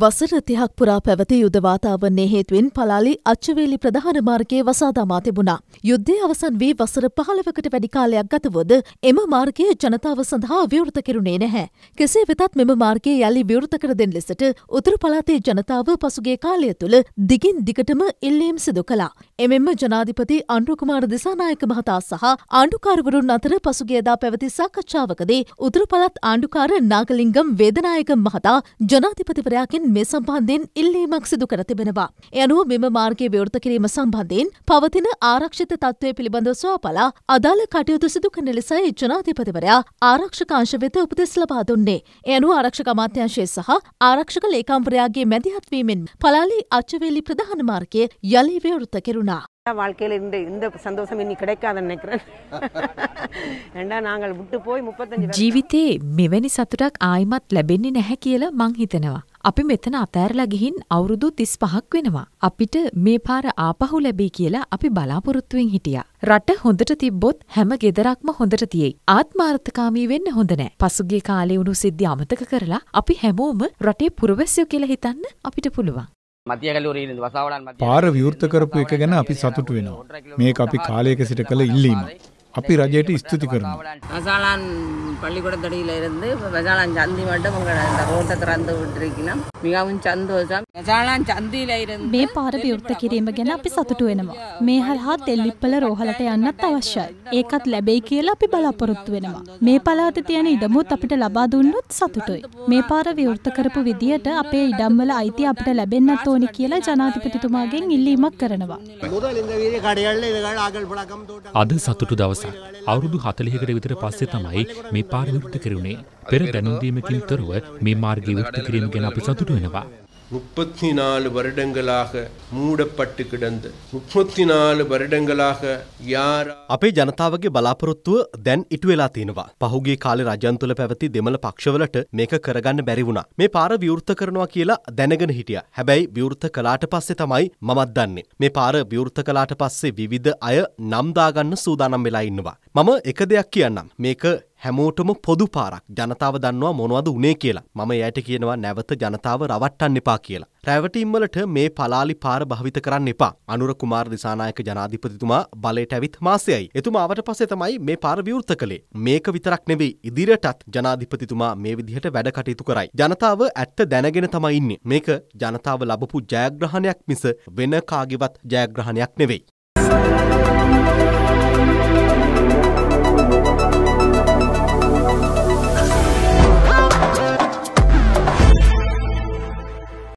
වසර තිහක් පුරා පැවති යුදවාතාවන්නේ හේතුවෙන් පලාලි අච්චවේලි ප්‍රධාන මාර්ගයේ වසාදමා තිබුණා. යුද්ධය අවසන් වී වසර පහළවකට වැඩි කාලයක් ගතවොද එම මාර්ගයේ ජනතාව සඳහා විවෘත කෙරුණේ නැහැ. කෙසේ වෙතත් මෙම මාර්ගයේ යළි විවෘත කර දෙන ලෙසට උතුරු පළාතේ ජනතාව පසුගිය කාලය තුළ දිගින් දිගටම ඉල්ලීම් සිදු කළා. එමෙන්ම ජනාධිපති අනුරුකුමාර දිසානායක මහතා සහ ආණ්ඩුකාරවරුන් අතර පසුගියදා පැවති සාකච්ඡාවකදී උතුරු පළාත් ආණ්ඩුකාර නාගලිංගම් වේදනායක මහතා ජනාධිපතිවරයා මාර්ගයෙන් මේ සම්බන්ධයෙන් ඉල්ලීමක් සිදු කර තිබෙනවා. එ අනුව මෙම මාර්ගය විවෘත කිරීම සම්බන්ධයෙන් පවතින ආරක්ෂිත තත්ත්වය පිළිබඳව සොයාපලා අදාළ කටයුතු සිදු කරන ලෙසයි ජනාධිපතිවරයා ආරක්ෂකාංශ වෙත උපදෙස් ලබා දුන්නේ. එ අනුව ආරක්ෂක අමාත්‍යංශය සහ ආරක්ෂක ලේකම්වරයාගේ මැදිහත්වීමෙන් பலாலி அச்சவேலி பிரதான மார்க்கே எலைவே ஒருத்த கெருணா வாழ்க்கையில் இருந்த இந்த சந்தோஷம் இன்னி கிடைக்காத நினைக்கிறேன் ஏண்டா நாங்கள் விட்டு போய் முப்பத்தஞ்சு ජීවිතේ මෙවැනි සතුටක් ආයිමත් ලැබෙන්නේ නැහැ කියලා මං හිතනවා. අපි මෙතන අතෑරලා ගිහින් අවුරුදු 35ක් වෙනවා. අපිට මේ පාර ආපහු ලැබෙයි කියලා අපි බලාපොරොත්තුෙන් හිටියා. රට හොඳට තිබ්බොත් හැම ගෙදරක්ම හොඳට තියෙයි. ආත්මාර්ථකාමී වෙන්න හොඳ නෑ. පසුගිය කාලේ වුණු සිද්ධි අමතක කරලා අපි හැමෝම රටේ පුරවැසියෝ කියලා හිතන්න අපිට පුළුවන්. පාර විවෘත කරපු එක ගැන අපි සතුටු වෙනවා. මේක අපි කාලයක සිට කළ ඉල්ලීමක්. අපි රජයට ස්තුති කරනවා. மசாலான் பள்ளிக்கூடத்தடியில் இருந்து மசாலான் சந்தி மட்டும் உங்களை இந்த ரோட்டை திறந்து விட்டுருக்கணும் மிகவும் சந்தோஷம் மசாலான் சந்தியில் இருந்து මේ පාර විවෘත කිරීම ගැන අපි සතුටු වෙනවා. මේ හරහා තෙල්ලිප්පල රෝහලට යන්නත් අවශ්‍යයි. ඒකත් ලැබෙයි කියලා අපි බලාපොරොත්තු වෙනවා. මේ පළාතේ තියෙන ඉඩමුත් අපිට ලබා දුන්නොත් සතුටුයි. මේ පාර විවෘත කරපු විදියට අපේ ඉඩම්වල අයිතිය අපිට ලැබෙන්නත් ඕනි කියලා ජනාධිපතිතුමාගෙන් ඉල්ලීමක් කරනවා. අද සතුටු දවස නිසා අවුරුදු 40කට විතර පස්සේ තමයි මේ පාර විවෘත කෙරුණේ. පෙර දැනුම් දීමකින් තොරව මේ මාර්ගය විවෘත කිරීම ගැන අපි සතුටු වෙනවා. முப்பத்தி நாலு வருடங்களாக மூடப்பட்டு கிடந்த முப்பத்தி நாலு வருடங்களாக யார் අපේ ජනතාවගේ බලාපොරොත්තුව දැන් ඉටු වෙලා තියෙනවා. පහුගේ කාලේ රජන් තුල පැවති දෙමළ පක්ෂවලට මේක කරගන්න බැරි වුණා. මේ පාර විවෘත කරනවා කියලා දැනගෙන හිටියා. හැබැයි විවෘත කළාට පස්සේ තමයි මමත් දන්නේ. මේ පාර විවෘත කළාට පස්සේ විවිධ අය නම් දාගන්න සූදානම් වෙලා ඉන්නවා. මම එක දෙයක් කියන්නම් මේක හැමෝටම පොදු පාරක් ජනතාව දන්නවා මොනවද උනේ කියලා. මම එයට කියනවා නැවත ජනතාව රවට්ටන්න එපා කියලා. රැවටීම් වලට මේ පලාලි පාර භාවිත කරන්න එපා. අනුර කුමාර දිසානායක ජනාධිපතිතුමා බලයට ඇවිත් මාසයයි. එතුමාවට පස්සේ තමයි මේ පාර විවෘත කළේ. මේක විතරක් නෙවෙයි ඉදිරියටත් ජනාධිපතිතුමා මේ විදිහට වැඩ කටයුතු කරයි. ජනතාව ඇත්ත දැනගෙන තමයි ඉන්නේ. මේක ජනතාව ලැබපු ජයග්‍රහණයක් මිස වෙන කාගේවත් ජයග්‍රහණයක් නෙවෙයි.